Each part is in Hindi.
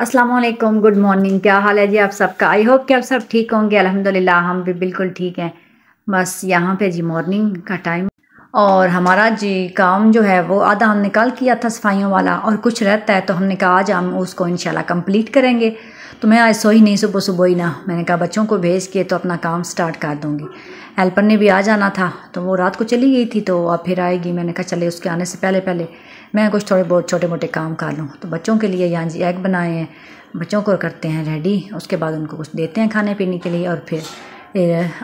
असलम गुड मॉर्निंग क्या हाल है जी आप सबका आई होप कि आप सब ठीक होंगे अल्हम्दुलिल्लाह हम भी बिल्कुल ठीक हैं बस यहाँ पे जी मॉर्निंग का टाइम और हमारा जी काम जो है वो आधा हमने कल किया था सफाइयों वाला और कुछ रहता है तो हमने कहा आज हम उसको इंशाल्लाह कंप्लीट करेंगे तो मैं आज सो ही नहीं सुबह सुबह ही ना मैंने कहा बच्चों को भेज के तो अपना काम स्टार्ट कर दूँगी हेल्पर ने भी आ जाना था तो वो रात को चली गई थी तो अब फिर आएगी मैंने कहा चले उसके आने से पहले पहले मैं कुछ थोड़े बहुत छोटे मोटे काम कर लूँ तो बच्चों के लिए यहाँ जी एग बनाए हैं बच्चों को करते हैं रेडी उसके बाद उनको कुछ देते हैं खाने पीने के लिए और फिर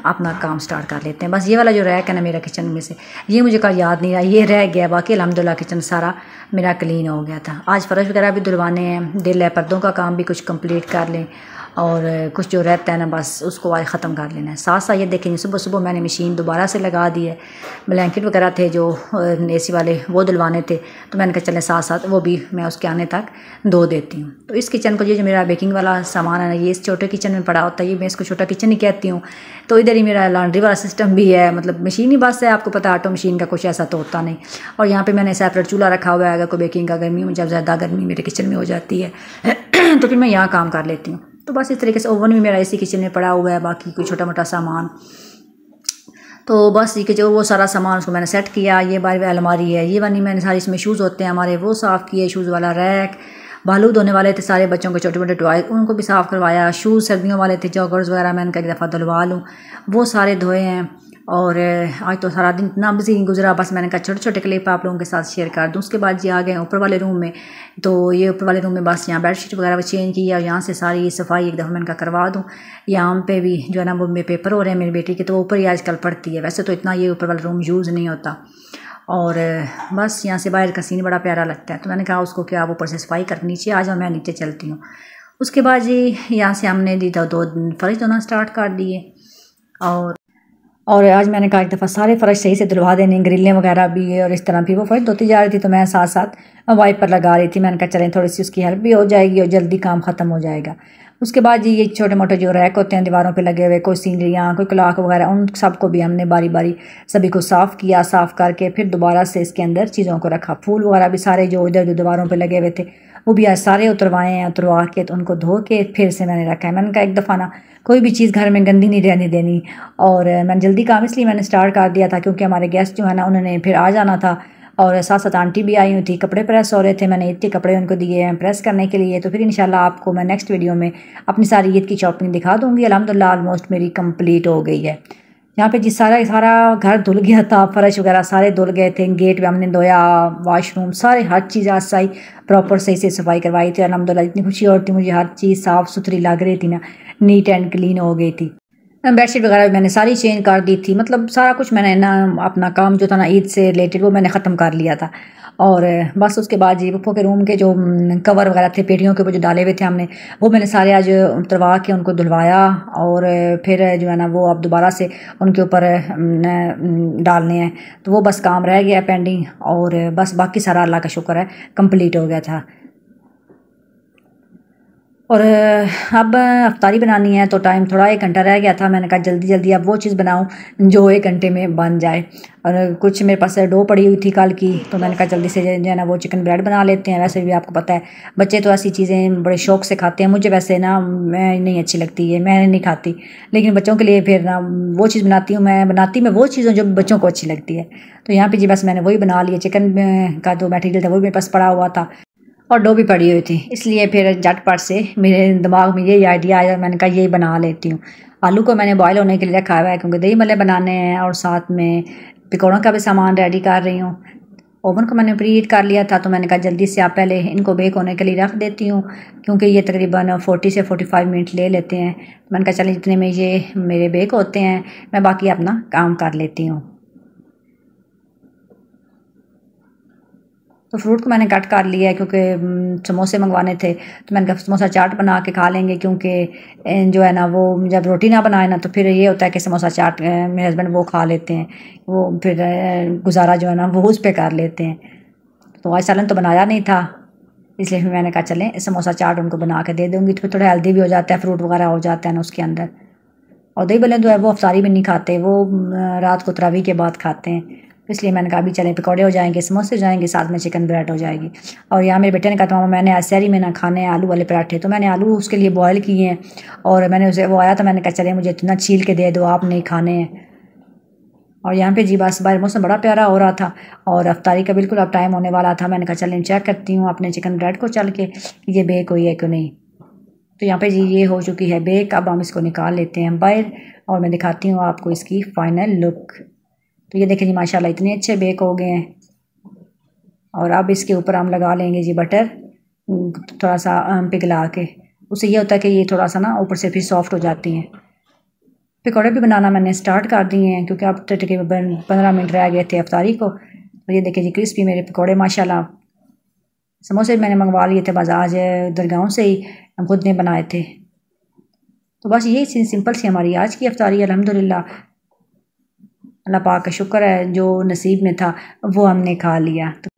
अपना काम स्टार्ट कर लेते हैं बस ये वाला जो रैक है ना मेरा किचन में से ये मुझे कल याद नहीं आया ये रह गया बाकी अलहमदिल्ला किचन सारा मेरा क्लीन हो गया था आज फ़र्श वगैरह भी धुलवाने हैं दिल है पर्दों का काम भी कुछ कंप्लीट कर लें और कुछ जो रहता है ना बस उसको आज ख़त्म कर लेना है साथ साथ ये देखेंगे सुबह सुबह मैंने मशीन दोबारा से लगा दी है ब्लैंकेट वगैरह थे जो ए सी वाले वो दिलवाने थे तो मैंने कहा चले साथ साथ वो भी मैं उसके आने तक धो देती हूँ तो इस किचन को ये जो मेरा बेकिंग वाला सामान है ना ये इस छोटे किचन में पड़ा होता है ये मैं इसको छोटा किचन ही कहती हूँ तो इधर ही मेरा लॉन्ड्री वाला सिस्टम भी है मतलब मशीन ही बस है आपको पता ऑटो मशीन का कुछ ऐसा तो होता नहीं और यहाँ पर मैंने सेपरेट चूल्हा रखा हुआ है अगर कोई बेकिंग का गर्मी में जब ज़्यादा गर्मी मेरे किचन में हो जाती है तो फिर मैं यहाँ काम कर लेती हूँ तो बस इस तरीके से ओवन भी मेरा इसी किचन में पड़ा हुआ है बाकी कोई छोटा मोटा सामान तो बस ये कि जो वो सारा सामान उसको मैंने सेट किया ये बारी अलमारी है ये वाली मैंने सारी इसमें शूज़ होते हैं हमारे वो साफ़ किए शूज़ वाला रैक बालू धोने वाले थे सारे बच्चों के छोटे मोटे टॉय उनको भी साफ़ करवाया शूज़ सर्दियों वाले थे जॉगर्स वगैरह मैंने कई एक दफ़ा धुलवा लूँ वो सारे धोए हैं और आज तो सारा दिन इतना बिजी गुजरा बस मैंने कहा छोटे छोटे क्लिप आप लोगों के साथ शेयर कर दूँ उसके बाद ये आ गए ऊपर वाले रूम में तो ये ऊपर वाले रूम में बस यहाँ बेड शीट वगैरह चेंज की और यहाँ से सारी सफाई एक दफ़ा मैं इनका करवा दूँ यहाँ पे भी जो है ना वो मेरे पेपर हो रहे हैं मेरी बेटी के तो ऊपर ही आजकल पढ़ती है वैसे तो इतना ये ऊपर वाला रूम यूज़ नहीं होता और बस यहाँ से बाहर का सीन बड़ा प्यारा लगता है तो मैंने कहा उसको कि आप ऊपर से सफाई कर नीचे आ जाओ मैं नीचे चलती हूँ उसके बाद जी यहाँ से हमने दी दो, दो फर्श धोना स्टार्ट कर दिए और और आज मैंने कहा एक दफ़ा सारे फ़र्श सही से धुलवा देने ग्रिलें वगैरह भी है और इस तरह भी वो फ़र्श धोती जा रही थी तो मैं साथ साथ वाइपर लगा रही थी मैंने कहा चलें थोड़ी सी उसकी हेल्प भी हो जाएगी और जल्दी काम ख़त्म हो जाएगा उसके बाद जी ये छोटे मोटे जो रैक होते हैं दीवारों पे लगे हुए कोई सीनरियाँ कोई क्लाक वगैरह उन सब को भी हमने बारी बारी सभी को साफ़ किया साफ़ करके फिर दोबारा से इसके अंदर चीज़ों को रखा फूल वगैरह भी सारे जो इधर उधर दीवारों पर लगे हुए थे वो भी आज सारे उतरवाए हैं उतरवा के तो उनको धो के फिर से मैंने रखा है मैंने कहा एक दफ़ा ना कोई भी चीज़ घर में गंदी नहीं रहने देनी और मैंने जल्दी काम इसलिए मैंने स्टार्ट कर दिया था क्योंकि हमारे गेस्ट जो है ना उन्होंने फिर आ जाना था और साथ साथ आंटी भी आई हुई थी कपड़े प्रेस हो रहे थे मैंने ईद के कपड़े उनको दिए हैं प्रेस करने के लिए तो फिर इन आपको मैं नेक्स्ट वीडियो में अपनी सारी ईद की शॉपिंग दिखा दूँगी अलहमदिल्ला आलमोस्ट मेरी कम्प्लीट हो गई है यहाँ पे जिस सारा सारा घर धुल गया था फर्श वगैरह सारे धुल गए थे गेट पे हमने धोया वाशरूम सारे हर चीज़ आज सही प्रॉपर सही से सफाई करवाई थी अलहमदिल्ला इतनी खुशी और थी मुझे हर चीज़ साफ़ सुथरी लग रही थी ना नीट एंड क्लीन हो गई थी बेडशीट वगैरह मैंने सारी चेंज कर दी थी मतलब सारा कुछ मैंने ना अपना काम जो था ना ईद से रिलेटेड वो मैंने ख़त्म कर लिया था और बस उसके बाद जी पप्पो के रूम के जो कवर वगैरह थे पेटियों के वो जो डाले हुए थे हमने वो मैंने सारे आज उतरवा के उनको धुलवाया और फिर जो है ना वो अब दोबारा से उनके ऊपर डालने हैं तो वो बस काम रह गया पेंडिंग और बस बाकी सारा अल्लाह का शुक्र है कम्प्लीट हो गया था और अब अफ्तारी बनानी है तो टाइम थोड़ा एक घंटा रह गया था मैंने कहा जल्दी जल्दी अब वो चीज़ बनाऊँ जो एक घंटे में बन जाए और कुछ मेरे पास डो पड़ी हुई थी कल की तो मैंने कहा जल्दी से जो है ना वो चिकन ब्रेड बना लेते हैं वैसे भी आपको पता है बच्चे तो ऐसी चीज़ें बड़े शौक से खाते हैं मुझे वैसे ना मैं नहीं अच्छी लगती है मैं नहीं खाती लेकिन बच्चों के लिए फिर ना वो चीज़ बनाती हूँ मैं बनाती मैं वो चीज़ हूँ जो बच्चों को अच्छी लगती है तो यहाँ पर जी बस मैंने वही बना लिया चिकन का जो मटेरियल था वो मेरे पास पड़ा हुआ था और डो भी पड़ी हुई थी इसलिए फिर झटपट से मेरे दिमाग में यही आइडिया आया मैंने कहा यही बना लेती हूँ आलू को मैंने बॉयल होने के लिए रखा हुआ है क्योंकि दही मले बनाने हैं और साथ में पकौड़ों का भी सामान रेडी कर रही हूँ ओवन को मैंने प्री कर लिया था तो मैंने कहा जल्दी से आप पहले इनको बेक होने के लिए रख देती हूँ क्योंकि ये तकरीबन 40 से 45 मिनट ले लेते हैं मैंने कहा चले इतने में ये मेरे बेक होते हैं मैं बाकी अपना काम कर लेती हूँ तो फ्रूट को तो मैंने कट कर लिया है क्योंकि समोसे मंगवाने थे तो मैंने कहा समोसा चाट बना के खा लेंगे क्योंकि जो है ना वो जब रोटी ना बनाए ना तो फिर ये होता है कि समोसा चाट मेरे हस्बैंड वो खा लेते हैं वो फिर गुजारा जो है ना वो उस पर कर लेते हैं तो आज सालन तो बनाया नहीं था इसलिए फिर मैंने कहा चलें समोसा चाट उनको बना के दे दूँगी तो थोड़ा हेल्दी भी हो जाता है फ्रूट वगैरह हो जाता है ना उसके अंदर और दही भले जो है वो अफसारी में नहीं खाते वो रात को तरावी के बाद खाते हैं इसलिए मैंने कहा अभी चलें पकौड़े हो जाएंगे समोसे हो जाएंगे साथ में चिकन ब्रेड हो जाएगी और यहाँ मेरे बेटे ने कहा था तो मामा मैंने आज में ना खाने हैं आलू वाले पराठे तो मैंने आलू उसके लिए बॉयल किए हैं और मैंने उसे वो आया तो मैंने कहा चले मुझे इतना छील के दे दो आप नहीं खाने हैं और यहाँ पे जी बस बाहर मौसम बड़ा प्यारा हो रहा था और रफ्तारी का बिल्कुल अब टाइम होने वाला था मैंने कहा चलें चेक करती हूँ अपने चिकन ब्रेड को चल के ये बेक हुई है क्यों नहीं तो यहाँ पे जी ये हो चुकी है बेक अब हम इसको निकाल लेते हैं बाहर और मैं दिखाती हूँ आपको इसकी फ़ाइनल लुक तो ये देखें जी माशाल्लाह इतने अच्छे बेक हो गए हैं और अब इसके ऊपर हम लगा लेंगे जी बटर थोड़ा सा पिघला के उससे ये होता है कि ये थोड़ा सा ना ऊपर से फिर सॉफ्ट हो जाती हैं पकौड़े भी बनाना मैंने स्टार्ट कर दिए हैं क्योंकि अब तकरीबन तो पंद्रह मिनट रह गए थे अफ्तारी को तो ये देखें जी क्रिस्पी मेरे पकौड़े माशाला समोसे मैंने मंगवा लिए थे बाजार दरगाहों से ही हम खुद ने बनाए थे तो बस यही सिंपल सी हमारी आज की अफ्तारी अलहमदिल्ला अल्लाह पाक का शुक्र है जो नसीब में था वो हमने खा लिया तो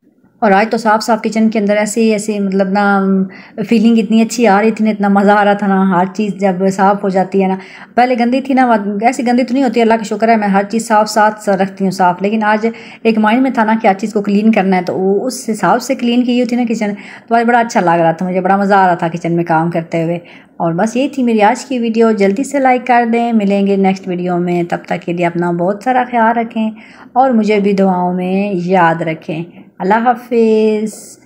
और आज तो साफ साफ किचन के अंदर ऐसे ऐसे मतलब ना फीलिंग इतनी अच्छी आ रही थी ना इतना मज़ा आ रहा था ना हर चीज़ जब साफ़ हो जाती है ना पहले गंदी थी ना ऐसी गंदी तो नहीं होती अल्लाह का शुक्र है मैं हर चीज़ साफ साथ रखती हूँ साफ़ लेकिन आज एक माइंड में था ना कि हर चीज़ को क्लीन करना है तो वो उस हिसाब से क्लीन की हुई थी ना किचन तो आज बड़ा अच्छा लग रहा था मुझे बड़ा मज़ा आ रहा था किचन में काम करते हुए और बस यही थी मेरी आज की वीडियो जल्दी से लाइक कर दें मिलेंगे नेक्स्ट वीडियो में तब तक के लिए अपना बहुत सारा ख्याल रखें और मुझे भी दुआओं में याद रखें अल्लाह हाफिज़